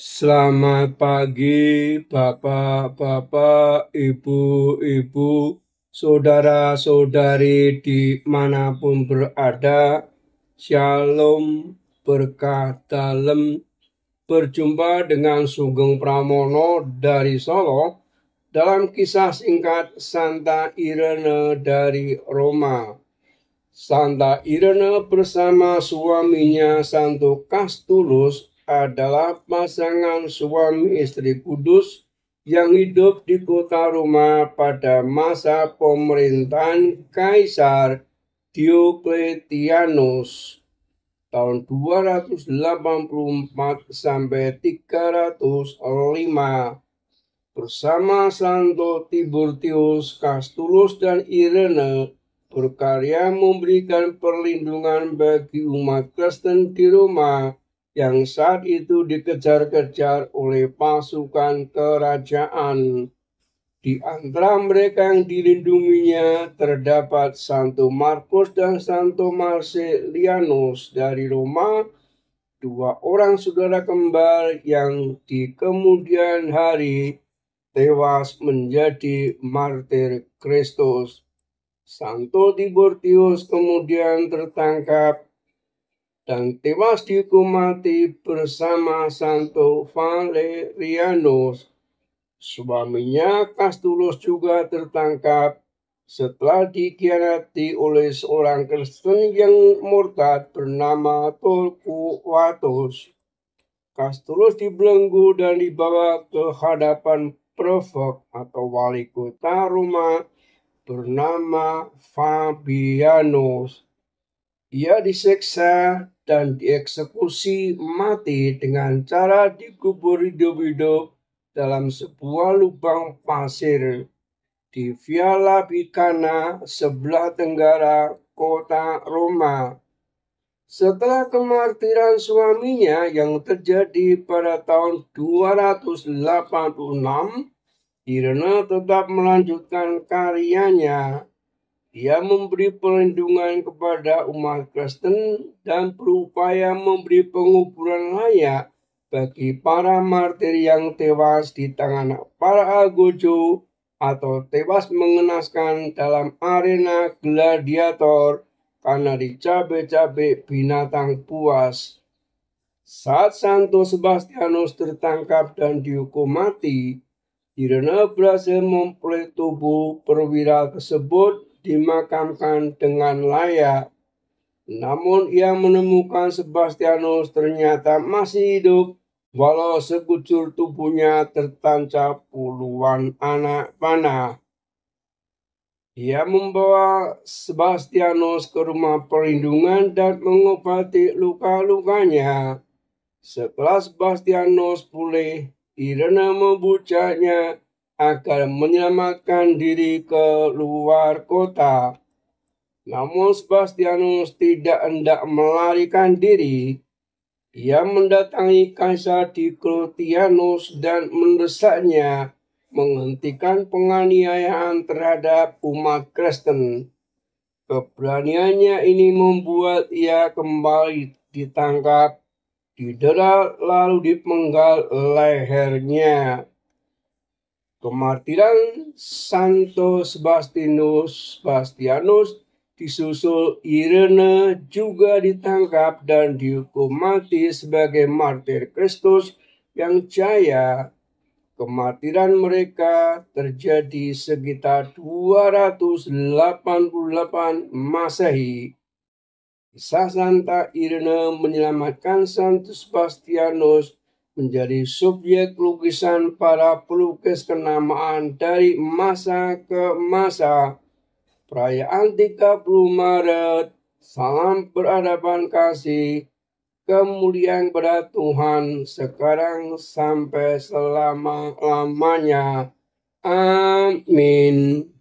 Selamat pagi, bapak-bapak, ibu-ibu, saudara-saudari di manapun berada. Shalom, berkah dalam. Berjumpa dengan Sugeng Pramono dari Solo dalam kisah singkat Santa Irene dari Roma. Santa Irene bersama suaminya Santo Kastulus adalah pasangan suami istri kudus yang hidup di kota Roma pada masa pemerintahan Kaisar Diocletianus tahun 284 sampai 305 bersama Santo Tiburtius, Castulus, dan Irene berkarya memberikan perlindungan bagi umat Kristen di Roma yang saat itu dikejar-kejar oleh pasukan kerajaan. Di antara mereka yang dilindunginya terdapat Santo Markus dan Santo Marcelianus dari Roma, dua orang saudara kembar yang di kemudian hari tewas menjadi martir Kristus. Santo Tiburtius kemudian tertangkap dan tewas dihukum mati bersama Santo Valerianus. Suaminya Kastulus juga tertangkap setelah dikhianati oleh seorang Kristen yang murtad bernama Torquatus. Kastulus dibelenggu dan dibawa ke hadapan provok atau wali kota Roma bernama Fabianus. Ia diseksa dan dieksekusi mati dengan cara dikubur hidup-hidup dalam sebuah lubang pasir di Viala Picana, sebelah tenggara kota Roma. Setelah kemartiran suaminya yang terjadi pada tahun 286, Irena tetap melanjutkan karyanya ia memberi perlindungan kepada umat Kristen dan berupaya memberi penguburan layak bagi para martir yang tewas di tangan para agojo atau tewas mengenaskan dalam arena gladiator karena dicabe-cabe binatang puas Saat Santo Sebastianus tertangkap dan dihukum mati, Irene berhasil memperoleh tubuh perwira tersebut dimakamkan dengan layak. Namun ia menemukan Sebastianus ternyata masih hidup walau segucur tubuhnya tertancap puluhan anak panah. Ia membawa Sebastianus ke rumah perlindungan dan mengobati luka-lukanya. Setelah Sebastianus pulih, Irena membujanya agar menyelamatkan diri ke luar kota. Namun Sebastianus tidak hendak melarikan diri. Ia mendatangi Kaisar Diklotianus dan mendesaknya menghentikan penganiayaan terhadap umat Kristen. Keberaniannya ini membuat ia kembali ditangkap, didera lalu dipenggal lehernya. Kemartiran Santo Sebastianus, Bastianus disusul Irene juga ditangkap dan dihukum mati sebagai martir Kristus yang jaya. Kematiran mereka terjadi sekitar 288 Masehi. Kisah Santa Irene menyelamatkan Santo Sebastianus menjadi subjek lukisan para pelukis kenamaan dari masa ke masa. Perayaan 30 Maret, salam peradaban kasih, kemuliaan pada Tuhan sekarang sampai selama-lamanya. Amin.